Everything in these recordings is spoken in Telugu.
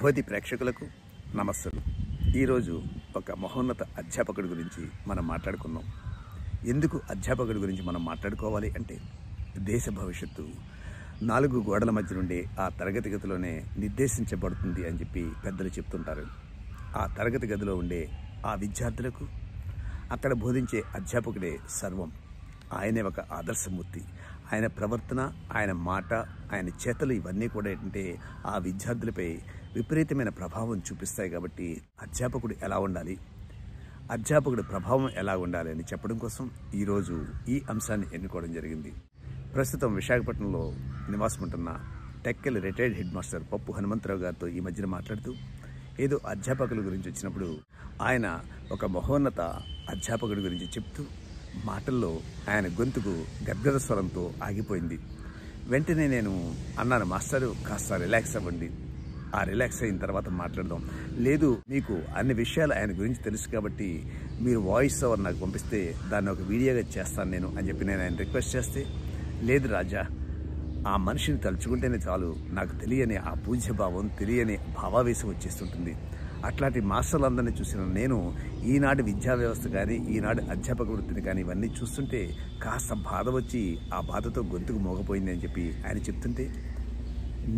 ఉద్భోతి ప్రేక్షకులకు నమస్సులు ఈరోజు ఒక మహోన్నత అధ్యాపకుడి గురించి మనం మాట్లాడుకుందాం ఎందుకు అధ్యాపకుడి గురించి మనం మాట్లాడుకోవాలి అంటే దేశ భవిష్యత్తు నాలుగు గోడల మధ్య నుండి ఆ తరగతి గదిలోనే నిర్దేశించబడుతుంది అని చెప్పి పెద్దలు చెప్తుంటారు ఆ తరగతి గదిలో ఉండే ఆ విద్యార్థులకు అక్కడ బోధించే అధ్యాపకుడే సర్వం ఆయనే ఒక ఆదర్శమూర్తి ఆయన ప్రవర్తన ఆయన మాట ఆయన చేతలు ఇవన్నీ కూడా ఏంటంటే ఆ విద్యార్థులపై విపరీతమైన ప్రభావం చూపిస్తాయి కాబట్టి అధ్యాపకుడు ఎలా ఉండాలి అధ్యాపకుడి ప్రభావం ఎలా ఉండాలి అని చెప్పడం కోసం ఈరోజు ఈ అంశాన్ని ఎన్నుకోవడం జరిగింది ప్రస్తుతం విశాఖపట్నంలో నివాసం ఉంటున్న టెక్కెల్ రిటైర్డ్ హెడ్ మాస్టర్ పప్పు హనుమంతరావు గారితో ఈ మధ్యన మాట్లాడుతూ ఏదో అధ్యాపకుల గురించి వచ్చినప్పుడు ఆయన ఒక మహోన్నత అధ్యాపకుడి గురించి చెప్తూ మాటల్లో ఆయన గొంతుకు గద్గద స్వరంతో ఆగిపోయింది వెంటనే నేను అన్నాను మాస్టర్ కాస్త రిలాక్స్ అవ్వండి ఆ రిలాక్స్ అయిన తర్వాత మాట్లాడదాం లేదు మీకు అన్ని విషయాలు ఆయన గురించి తెలుసు కాబట్టి మీరు వాయిస్ ఓవర్ నాకు పంపిస్తే దాన్ని ఒక వీడియోగా చేస్తాను నేను అని చెప్పి నేను ఆయన రిక్వెస్ట్ చేస్తే లేదు రాజా ఆ మనిషిని తలుచుకుంటేనే చాలు నాకు తెలియని ఆ పూజ్యభావం తెలియని భావావేశం వచ్చేస్తుంటుంది అట్లాంటి మాస్టర్లందరినీ చూసిన నేను ఈనాటి విద్యా వ్యవస్థ కానీ ఈనాటి అధ్యాపక వృత్తిని కానీ ఇవన్నీ చూస్తుంటే కాస్త బాధ వచ్చి ఆ బాధతో గొంతుకు మోగపోయింది అని చెప్పి ఆయన చెప్తుంటే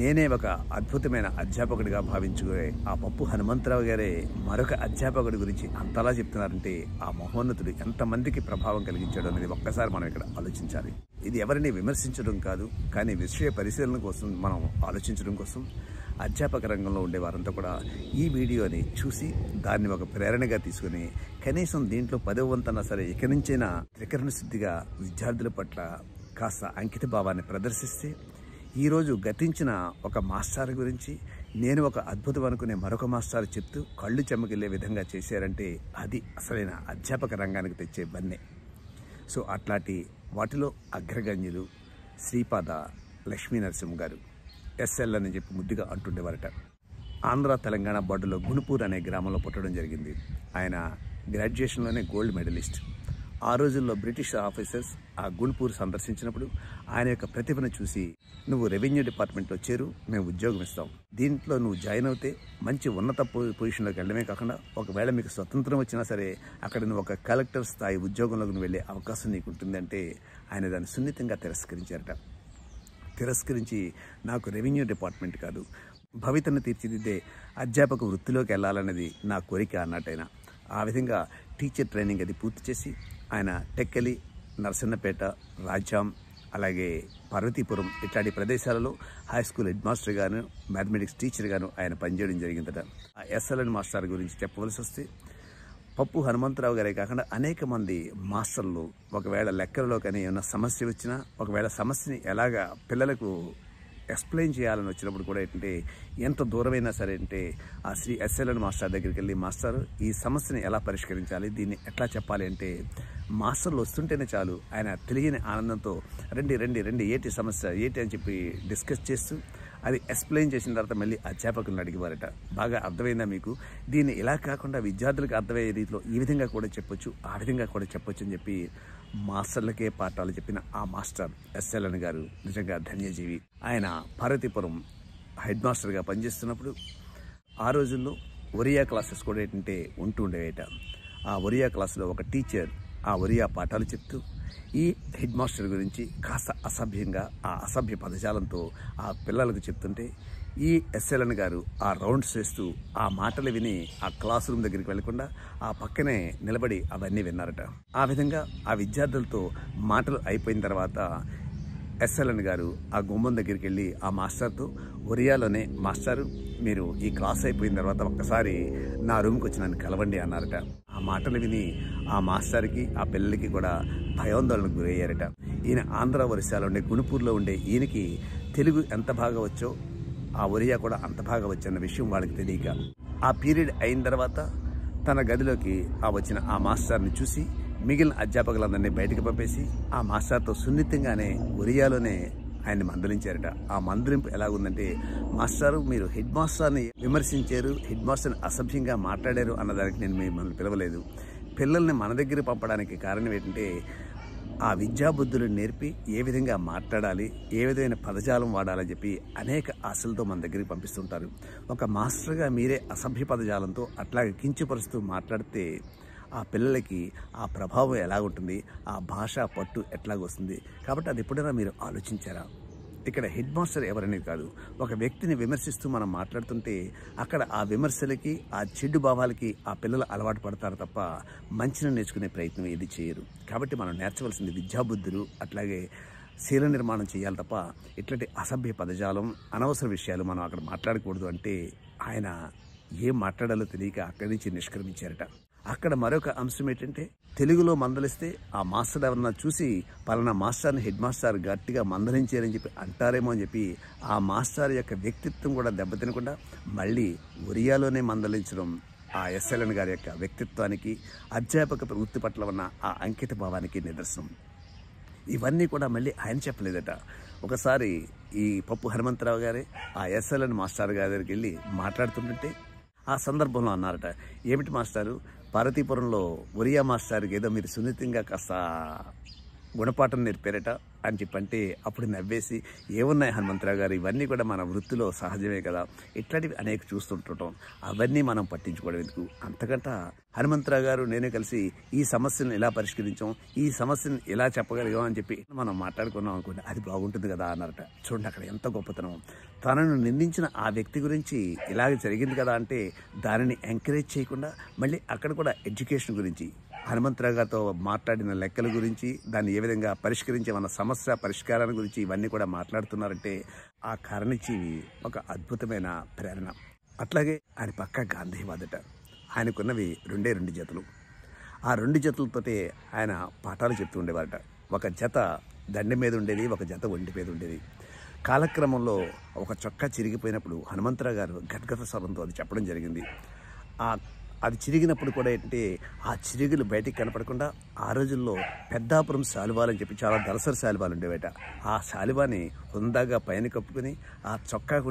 నేనే ఒక అద్భుతమైన అధ్యాపకుడిగా భావించుకునే ఆ పప్పు హనుమంతరావు గారే మరొక అధ్యాపకుడి గురించి అంతలా చెప్తున్నారంటే ఆ మహోన్నతుడు ఎంతమందికి ప్రభావం కలిగించాడు అనేది ఒక్కసారి మనం ఇక్కడ ఆలోచించాలి ఇది ఎవరిని విమర్శించడం కాదు కానీ విషయ పరిశీలన కోసం మనం ఆలోచించడం కోసం అధ్యాపక రంగంలో ఉండేవారంతా కూడా ఈ వీడియోని చూసి దాన్ని ఒక ప్రేరణగా తీసుకుని కనీసం దీంట్లో పదవ వంతన సరే ఇక నుంచైనా త్రికరణ శుద్ధిగా విద్యార్థుల పట్ల కాస్త అంకిత భావాన్ని ప్రదర్శిస్తే ఈరోజు గతించిన ఒక మాస్టార్ గురించి నేను ఒక అద్భుతం అనుకునే మరొక మాస్టార్ చెప్తూ కళ్ళు చెమ్మకెళ్లే విధంగా చేశారంటే అది అసలైన అధ్యాపక రంగానికి తెచ్చే బన్నే సో అట్లాంటి వాటిలో అగ్రగణ్యులు శ్రీపాద లక్ష్మీ నరసింహ గారు ఎస్ఎల్ అని చెప్పి ముద్దుగా అంటుండేవారట ఆంధ్ర తెలంగాణ బార్డులో గుణపూర్ అనే గ్రామంలో పుట్టడం జరిగింది ఆయన గ్రాడ్యుయేషన్లోనే గోల్డ్ మెడలిస్ట్ ఆ రోజుల్లో బ్రిటిష్ ఆఫీసర్స్ ఆ గుణపూర్ సందర్శించినప్పుడు ఆయన యొక్క ప్రతిభను చూసి నువ్వు రెవెన్యూ డిపార్ట్మెంట్లో చేరు మేము ఉద్యోగం ఇస్తాం దీంట్లో నువ్వు జాయిన్ అవుతే మంచి ఉన్నత పొజిషన్లోకి వెళ్ళడమే కాకుండా ఒకవేళ మీకు స్వతంత్రం వచ్చినా సరే అక్కడ నువ్వు ఒక కలెక్టర్ స్థాయి ఉద్యోగంలోకి వెళ్ళే అవకాశం నీకు ఉంటుందంటే ఆయన దాన్ని సున్నితంగా తిరస్కరించారట తిరస్కరించి నాకు రెవెన్యూ డిపార్ట్మెంట్ కాదు భవితను తీర్చిదిద్దే అధ్యాపక వృత్తిలోకి వెళ్ళాలన్నది నా కోరిక అన్నట్టయినా ఆ విధంగా టీచర్ ట్రైనింగ్ అది పూర్తి చేసి ఆయన టెక్కలి నరసన్నపేట రాజ్యాం అలాగే పార్వతీపురం ఇట్లాంటి ప్రదేశాలలో హై స్కూల్ హెడ్ మాస్టర్ గాను మ్యాథమెటిక్స్ టీచర్ గాను ఆయన పనిచేయడం జరిగిందట ఆ ఎస్ఎల్ఎన్ మాస్టర్ గురించి చెప్పవలసి వస్తే పప్పు హనుమంతరావు గారే కాకుండా అనేక మంది మాస్టర్లు ఒకవేళ లెక్కలలో కానీ ఏమైనా సమస్య వచ్చినా ఒకవేళ సమస్యని ఎలాగా పిల్లలకు ఎక్స్ప్లెయిన్ చేయాలని వచ్చినప్పుడు కూడా ఏంటంటే ఎంత దూరమైనా సరే అంటే ఆ శ్రీ ఎస్ఎల్ఎన్ మాస్టర్ దగ్గరికి వెళ్ళి మాస్టర్ ఈ సమస్యని ఎలా పరిష్కరించాలి దీన్ని ఎట్లా చెప్పాలి అంటే మాస్టర్లు వస్తుంటేనే చాలు ఆయన తెలియని ఆనందంతో రండి రండి రండి ఏటి సమస్య ఏటి అని చెప్పి డిస్కస్ చేస్తూ అది ఎక్స్ప్లెయిన్ చేసిన తర్వాత మళ్ళీ అధ్యాపకులను అడిగేవారట బాగా అర్థమైందా మీకు దీన్ని ఇలా కాకుండా విద్యార్థులకు అర్థమయ్యే రీతిలో ఈ విధంగా కూడా చెప్పొచ్చు ఆ విధంగా కూడా చెప్పొచ్చు అని చెప్పి మాస్టర్లకే పాఠాలు చెప్పిన ఆ మాస్టర్ ఎస్ఎల్ఎన్ గారు నిజంగా ధన్యజీవి ఆయన పార్వతీపురం హెడ్ మాస్టర్గా పనిచేస్తున్నప్పుడు ఆ రోజుల్లో ఒరియా క్లాసెస్ కూడా ఏంటంటే ఉంటూ ఉండేవేట ఆ ఒరియా క్లాసులో ఒక టీచర్ ఆ ఒరియా పాఠాలు చెప్తూ ఈ హెడ్ మాస్టర్ గురించి కాస్త అసభ్యంగా ఆ అసభ్య పదజాలంతో ఆ పిల్లలకు చెప్తుంటే ఈ ఎస్ఎల్ఎన్ గారు ఆ రౌండ్స్ వేస్తూ ఆ మాటలు విని ఆ క్లాస్ రూమ్ దగ్గరికి వెళ్లకుండా ఆ పక్కనే నిలబడి అవన్నీ విన్నారట ఆ విధంగా ఆ విద్యార్థులతో మాటలు అయిపోయిన తర్వాత ఎస్ఎల్ఎన్ గారు ఆ గుమ్మం దగ్గరికి వెళ్ళి ఆ మాస్టర్తో ఒరియాలోనే మాస్టారు మీరు ఈ క్లాస్ అయిపోయిన తర్వాత ఒక్కసారి నా రూమ్కి వచ్చి నన్ను కలవండి అన్నారట మాటలు విని ఆ మాస్టర్కి ఆ పిల్లలకి కూడా భయాందోళనకు గురయ్యారట ఈయన ఆంధ్ర ఒరిస్సాలో ఉండే గుణుపూర్లో ఉండే ఈయనకి తెలుగు ఎంత బాగా వచ్చో ఆ ఒరియా కూడా అంత బాగా వచ్చన్న విషయం వాళ్ళకి తెలియక ఆ పీరియడ్ అయిన తర్వాత తన గదిలోకి ఆ వచ్చిన ఆ మాస్టర్ని చూసి మిగిలిన అధ్యాపకులందరినీ బయటకు పంపేసి ఆ మాస్టర్తో సున్నితంగానే ఒరియాలోనే ఆయన్ని మందలించారట ఆ మందలింపు ఎలాగుందంటే మాస్టారు మీరు హెడ్ మాస్టర్ని విమర్శించారు హెడ్ మాస్టర్ని అసభ్యంగా మాట్లాడారు అన్నదానికి నేను మిమ్మల్ని పిలవలేదు పిల్లల్ని మన దగ్గర పంపడానికి కారణం ఏంటంటే ఆ విద్యాబుద్ధులు నేర్పి ఏ విధంగా మాట్లాడాలి ఏ విధమైన పదజాలం వాడాలని చెప్పి అనేక ఆశలతో మన దగ్గరికి పంపిస్తుంటారు ఒక మాస్టర్గా మీరే అసభ్య పదజాలంతో అట్లాగే కించపరుస్తూ మాట్లాడితే ఆ పిల్లలకి ఆ ప్రభావం ఎలా ఉంటుంది ఆ భాష పట్టు ఎట్లాగొస్తుంది కాబట్టి అది ఎప్పుడైనా మీరు ఆలోచించారా ఇక్కడ హెడ్ మాస్టర్ ఎవరనేది కాదు ఒక వ్యక్తిని విమర్శిస్తూ మనం మాట్లాడుతుంటే అక్కడ ఆ విమర్శలకి ఆ చెడ్డు భావాలకి ఆ పిల్లలు అలవాటు పడతారు తప్ప మంచిని నేర్చుకునే ప్రయత్నం ఏది చేయరు కాబట్టి మనం నేర్చవలసింది విద్యాబుద్ధులు అట్లాగే శీల నిర్మాణం చేయాలి తప్ప ఇట్లాంటి అసభ్య పదజాలం అనవసర విషయాలు మనం అక్కడ మాట్లాడకూడదు అంటే ఆయన ఏం మాట్లాడాలో తెలియక అక్కడి నుంచి నిష్క్రమించారట అక్కడ మరొక అంశం ఏంటంటే తెలుగులో మందలిస్తే ఆ మాస్టర్ ఎవరన్నా చూసి పలానా మాస్టర్ని హెడ్ మాస్టర్ గట్టిగా మందలించారని చెప్పి అంటారేమో అని చెప్పి ఆ మాస్టర్ యొక్క వ్యక్తిత్వం కూడా దెబ్బతినకుండా మళ్ళీ ఒరియాలోనే మందలించడం ఆ ఎస్ఎల్ఎన్ గారి యొక్క వ్యక్తిత్వానికి అధ్యాపక వృత్తి పట్ల ఉన్న ఆ అంకిత భావానికి నిదర్శనం ఇవన్నీ కూడా మళ్ళీ ఆయన చెప్పలేదట ఒకసారి ఈ పప్పు హనుమంతరావు గారే ఆ ఎస్ఎల్ఎన్ మాస్టర్ గారి దగ్గరికి వెళ్ళి మాట్లాడుతుంటే ఆ సందర్భంలో అన్నారట ఏమిటి మాస్టారు పార్వతీపురంలో ఒరియా మాస్టర్ ఏదో మీరు సున్నితంగా కాస్త గుణపాఠం నేర్పారట అని చెప్పంటే అప్పుడు నవ్వేసి ఏమున్నాయి హనుమంతరావు గారు ఇవన్నీ కూడా మన వృత్తిలో సహజమే కదా ఇట్లాంటివి అనేక చూస్తుంటుండటం అవన్నీ మనం పట్టించుకోవడం ఎందుకు అంతకంటే హనుమంతరావు గారు నేనే కలిసి ఈ సమస్యను ఎలా పరిష్కరించాం ఈ సమస్యను ఎలా చెప్పగలిగాం అని చెప్పి మనం మాట్లాడుకున్నాం అనుకోండి అది బాగుంటుంది కదా అన్నారట చూడండి అక్కడ ఎంత గొప్పతనం తనను నిందించిన ఆ వ్యక్తి గురించి ఇలాగ జరిగింది కదా అంటే దానిని ఎంకరేజ్ చేయకుండా మళ్ళీ అక్కడ కూడా ఎడ్యుకేషన్ గురించి హనుమంతరావు గారితో మాట్లాడిన లెక్కల గురించి దాన్ని ఏ విధంగా పరిష్కరించే మన సమస్య పరిష్కారాల గురించి ఇవన్నీ కూడా మాట్లాడుతున్నారంటే ఆ కారణించి ఒక అద్భుతమైన ప్రేరణ అట్లాగే ఆయన పక్క గాంధీవాదట ఆయనకున్నవి రెండే రెండు జతలు ఆ రెండు జతలతోటే ఆయన పాఠాలు చెప్తూ ఉండేవారట ఒక జత దండె మీద ఉండేది ఒక జత ఒంటి మీద ఉండేది కాలక్రమంలో ఒక చొక్కా చిరిగిపోయినప్పుడు హనుమంతరావు గారు గద్గత స్వరంతో అది చెప్పడం జరిగింది ఆ అవి చిరిగినప్పుడు కూడా ఏంటంటే ఆ చిరుగులు బయటికి కనపడకుండా ఆ రోజుల్లో పెద్దాపురం శాలువాలు అని చెప్పి చాలా దలసరి శాలువాలు ఉండేవట ఆ శాలువాని హుందాగా పైన కప్పుకొని ఆ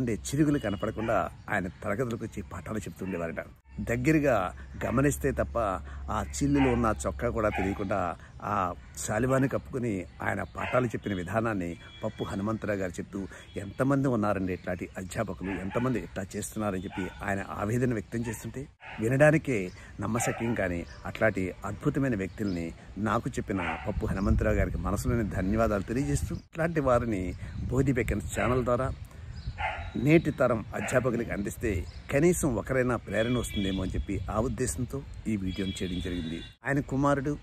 ఉండే చిరుగులు కనపడకుండా ఆయన తరగతులకు వచ్చి పాఠాలు చెప్తుండేవారట దగ్గరగా గమనిస్తే తప్ప ఆ చిల్లులో ఉన్న చొక్కా కూడా తెలియకుండా ఆ శాలివాన్ని కప్పుకుని ఆయన పాఠాలు చెప్పిన విధానాన్ని పప్పు హనుమంతరావు గారు చెప్తూ ఎంతమంది ఉన్నారండి ఇట్లాంటి అధ్యాపకులు ఎంతమంది ఇట్లా చేస్తున్నారని చెప్పి ఆయన ఆవేదన వ్యక్తం చేస్తుంటే వినడానికే నమ్మశక్యం కానీ అట్లాంటి అద్భుతమైన వ్యక్తుల్ని నాకు చెప్పిన పప్పు హనుమంతరావు గారికి మనసులోని ధన్యవాదాలు తెలియజేస్తూ ఇట్లాంటి వారిని బోధి ఛానల్ ద్వారా నేటి తరం అధ్యాపకులకు అందిస్తే కనీసం ఒకరైనా ప్రేరణ వస్తుందేమో అని చెప్పి ఆ ఉద్దేశంతో ఈ వీడియోను చేయడం జరిగింది ఆయన కుమారుడు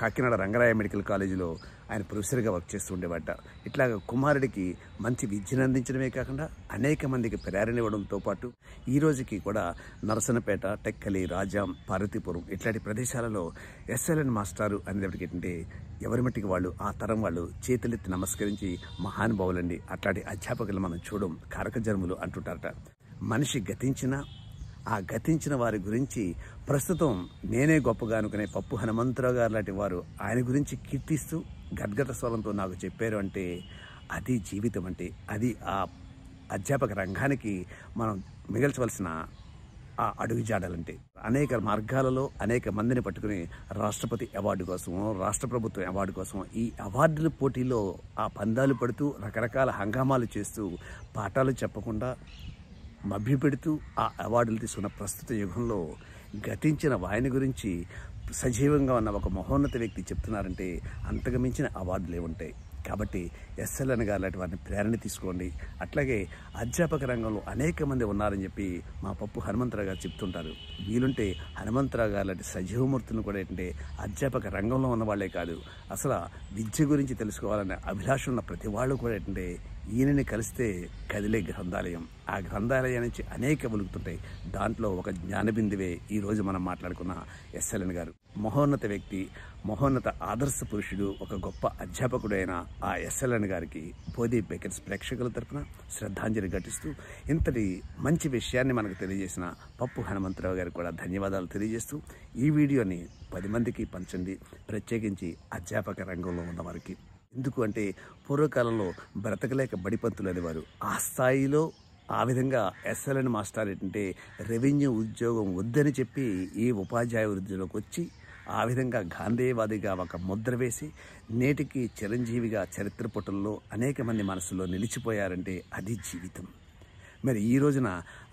కాకినాడ రంగరాయ మెడికల్ కాలేజీలో ఆయన ప్రొఫెసర్గా వర్క్ చేస్తూ ఉండేవాట ఇట్లా కుమారుడికి మంచి విద్యను అందించడమే కాకుండా అనేక మందికి ప్రేరణ ఇవ్వడంతో పాటు ఈ రోజుకి కూడా నరసనపేట టెక్కలి రాజాం పార్వతీపురం ఇట్లాంటి ప్రదేశాలలో ఎస్ఎల్ఎన్ మాస్టారు అనేటప్పటికి ఏంటంటే ఎవరి మట్టికి వాళ్ళు ఆ తరం వాళ్ళు చేతులెత్తి నమస్కరించి మహానుభావులండి అట్లాంటి అధ్యాపకులు మనం చూడడం కారక జన్ములు అంటుంటారట మనిషి గతించిన ఆ గతించిన వారి గురించి ప్రస్తుతం నేనే గొప్పగా అనుకునే పప్పు హనుమంతరావు గారు లాంటి వారు ఆయన గురించి కీర్తిస్తూ గద్గత స్వరంతో నాకు చెప్పారు అంటే అది జీవితం అంటే అది ఆ అధ్యాపక రంగానికి మనం మిగల్చవలసిన ఆ అడుగుజాడాలంటే అనేక మార్గాలలో అనేక మందిని పట్టుకుని రాష్ట్రపతి అవార్డు కోసం రాష్ట్ర ప్రభుత్వం అవార్డు కోసం ఈ అవార్డుల పోటీలో ఆ పందాలు పడుతూ రకరకాల హంగామాలు చేస్తూ పాఠాలు చెప్పకుండా మభ్యపెడుతూ ఆ అవార్డులు తీసుకున్న ప్రస్తుత యుగంలో గతించిన వాయన గురించి సజీవంగా ఉన్న ఒక మహోన్నత వ్యక్తి చెప్తున్నారంటే అంతగమించిన అవార్డులే ఉంటాయి కాబట్టి ఎస్ఎల్ గారు లాంటి వారిని ప్రేరణ తీసుకోండి అట్లాగే అధ్యాపక రంగంలో అనేక మంది ఉన్నారని చెప్పి మా పప్పు హనుమంతరావు గారు చెప్తుంటారు వీలుంటే హనుమంతరావు గారు లాంటి సజీవమూర్తులను కూడా ఏంటంటే అధ్యాపక రంగంలో ఉన్నవాళ్లే కాదు అసలు విద్య గురించి తెలుసుకోవాలనే అభిలాష ఉన్న ప్రతి వాళ్ళు కూడా ఏంటంటే ఈయనని కలిస్తే కదిలే గ్రంథాలయం ఆ గ్రంథాలయం నుంచి అనేక వెలుగుతుంటాయి దాంట్లో ఒక జ్ఞానబిందువే ఈరోజు మనం మాట్లాడుకున్న ఎస్ఎల్ఎన్ గారు మహోన్నత వ్యక్తి మహోన్నత ఆదర్శ పురుషుడు ఒక గొప్ప అధ్యాపకుడైన ఆ ఎస్ఎల్ఎన్ గారికి పోదీ బేకర్స్ ప్రేక్షకుల తరఫున శ్రద్ధాంజలి ఘటిస్తూ ఇంతటి మంచి విషయాన్ని మనకు తెలియజేసిన పప్పు హనుమంతరావు గారికి కూడా ధన్యవాదాలు తెలియజేస్తూ ఈ వీడియోని పది మందికి పంచండి ప్రత్యేకించి అధ్యాపక రంగంలో ఉన్నవారికి ఎందుకు అంటే పూర్వకాలంలో బ్రతకలేక బడిపంతులు అనేవారు ఆ స్థాయిలో ఆ విధంగా ఎస్ఎల్ఎన్ మాస్టర్ ఏంటంటే రెవెన్యూ ఉద్యోగం వద్దని చెప్పి ఈ ఉపాధ్యాయ వృద్ధిలోకి వచ్చి ఆ విధంగా గాంధేయవాదిగా ఒక ముద్ర వేసి నేటికి చిరంజీవిగా చరిత్ర పుటల్లో అనేక మంది మనసులో నిలిచిపోయారంటే అది జీవితం మరి ఈ రోజున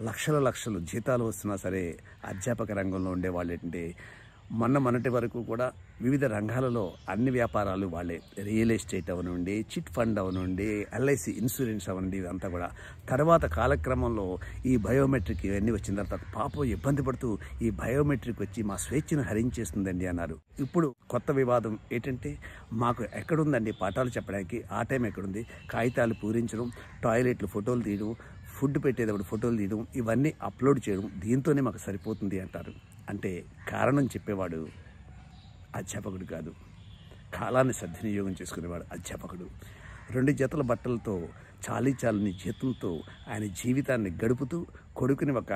లక్షల లక్షలు జీతాలు వస్తున్నా సరే అధ్యాపక రంగంలో ఉండేవాళ్ళు ఏంటంటే మొన్న మొన్నటి వరకు కూడా వివిధ రంగాలలో అన్ని వ్యాపారాలు వాళ్ళే రియల్ ఎస్టేట్ అవనుండి చిట్ ఫండ్ అవనుండి ఎల్ఐసి ఇన్సూరెన్స్ అవనండి ఇదంతా కూడా తర్వాత కాలక్రమంలో ఈ బయోమెట్రిక్ ఇవన్నీ వచ్చిన తర్వాత పాపం ఇబ్బంది పడుతూ ఈ బయోమెట్రిక్ వచ్చి మా స్వేచ్ఛను హరించేస్తుందండి అన్నారు ఇప్పుడు కొత్త వివాదం ఏంటంటే మాకు ఎక్కడుందండి పాఠాలు చెప్పడానికి ఆ టైం ఎక్కడుంది కాగితాలు పూరించడం టాయిలెట్లు ఫోటోలు తీయడం ఫుడ్ పెట్టేటప్పుడు ఫోటోలు తీయడం ఇవన్నీ అప్లోడ్ చేయడం దీంతోనే మాకు సరిపోతుంది అంటారు అంటే కారణం చెప్పేవాడు అధ్యాపకుడు కాదు కాలాన్ని సద్వినియోగం చేసుకునేవాడు అధ్యాపకుడు రెండు జతల బట్టలతో చాలీ చాలని చేతులతో ఆయన జీవితాన్ని గడుపుతూ కొడుకుని ఒక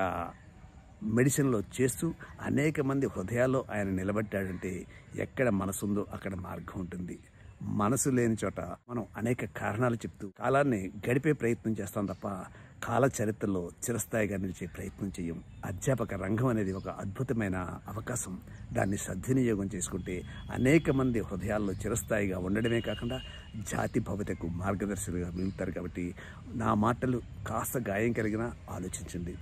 మెడిసిన్లో చేస్తూ అనేక మంది హృదయాల్లో ఆయన నిలబెట్టాడంటే ఎక్కడ మనసుందో అక్కడ మార్గం ఉంటుంది మనసు లేని చోట మనం అనేక కారణాలు చెప్తూ కాలాన్ని గడిపే ప్రయత్నం చేస్తాం తప్ప కాల చరిత్రలో చిరస్థాయిగా నిలిచే ప్రయత్నం చేయం అధ్యాపక రంగం అనేది ఒక అద్భుతమైన అవకాశం దాన్ని సద్వినియోగం చేసుకుంటే అనేక మంది హృదయాల్లో చిరస్థాయిగా ఉండడమే కాకుండా జాతి భవితకు మార్గదర్శులుగా మిగులుతారు కాబట్టి నా మాటలు కాస్త గాయం కలిగినా ఆలోచించండి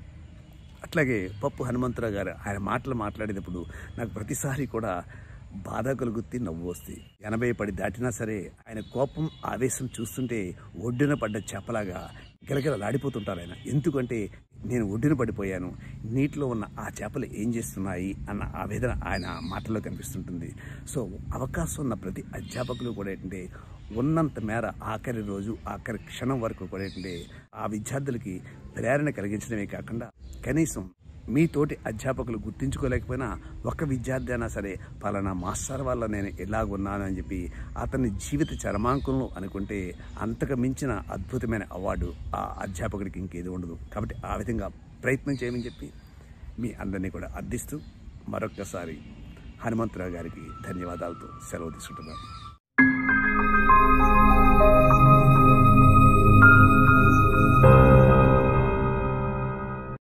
అట్లాగే పప్పు హనుమంతరావు గారు ఆయన మాటలు మాట్లాడేటప్పుడు నాకు ప్రతిసారి కూడా బాధ కలుగుతి నవ్వు వస్తుంది ఎనభై పడి దాటినా సరే ఆయన కోపం ఆవేశం చూస్తుంటే ఒడ్డున పడ్డ చేపలాగా గిలగిలలాడిపోతుంటారు ఆయన ఎందుకంటే నేను ఒడ్డున పడిపోయాను నీటిలో ఉన్న ఆ చేపలు ఏం చేస్తున్నాయి అన్న ఆవేదన ఆయన మాటల్లో కనిపిస్తుంటుంది సో అవకాశం ఉన్న ప్రతి అధ్యాపకులు కూడా ఏంటంటే ఉన్నంత మేర ఆఖరి రోజు ఆఖరి క్షణం వరకు కూడా ఏంటంటే ఆ విద్యార్థులకి ప్రేరణ కలిగించడమే కాకుండా కనీసం మీ తోటి అధ్యాపకులు గుర్తించుకోలేకపోయినా ఒక్క విద్యార్థి అయినా సరే పలానా మాస్టర్ వల్ల నేను ఎలాగున్నాను అని చెప్పి అతని జీవిత చరమాంకులను అనుకుంటే అంతకు మించిన అద్భుతమైన అవార్డు ఆ అధ్యాపకుడికి ఇంకేది ఉండదు కాబట్టి ఆ విధంగా ప్రయత్నం చేయమని చెప్పి మీ అందరినీ కూడా అర్థిస్తూ మరొక్కసారి హనుమంతరావు గారికి ధన్యవాదాలతో సెలవు తీసుకుంటున్నాను